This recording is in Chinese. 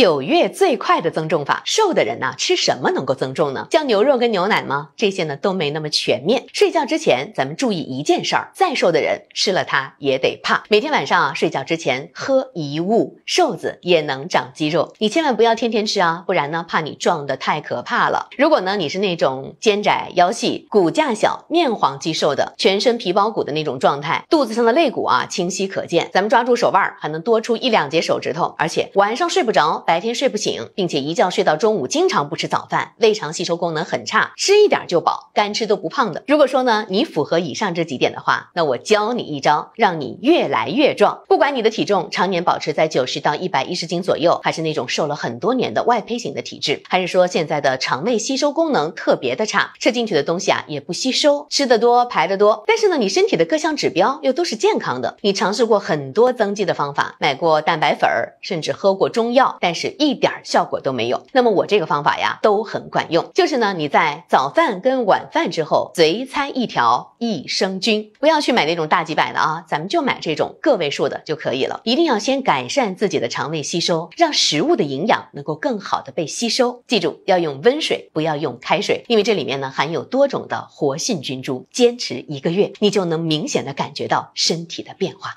九月最快的增重法，瘦的人呢吃什么能够增重呢？像牛肉跟牛奶吗？这些呢都没那么全面。睡觉之前，咱们注意一件事儿，再瘦的人吃了它也得胖。每天晚上啊，睡觉之前喝一物，瘦子也能长肌肉。你千万不要天天吃啊，不然呢怕你壮的太可怕了。如果呢你是那种肩窄腰细、骨架小、面黄肌瘦的，全身皮包骨的那种状态，肚子上的肋骨啊清晰可见，咱们抓住手腕还能多出一两节手指头，而且晚上睡不着。白天睡不醒，并且一觉睡到中午，经常不吃早饭，胃肠吸收功能很差，吃一点就饱，干吃都不胖的。如果说呢，你符合以上这几点的话，那我教你一招，让你越来越壮。不管你的体重常年保持在九十到一百一十斤左右，还是那种瘦了很多年的外胚型的体质，还是说现在的肠胃吸收功能特别的差，吃进去的东西啊也不吸收，吃的多排的多，但是呢，你身体的各项指标又都是健康的。你尝试过很多增肌的方法，买过蛋白粉，甚至喝过中药，但但是，一点效果都没有。那么，我这个方法呀，都很管用。就是呢，你在早饭跟晚饭之后，随餐一条益生菌，不要去买那种大几百的啊，咱们就买这种个位数的就可以了。一定要先改善自己的肠胃吸收，让食物的营养能够更好的被吸收。记住，要用温水，不要用开水，因为这里面呢含有多种的活性菌株。坚持一个月，你就能明显的感觉到身体的变化。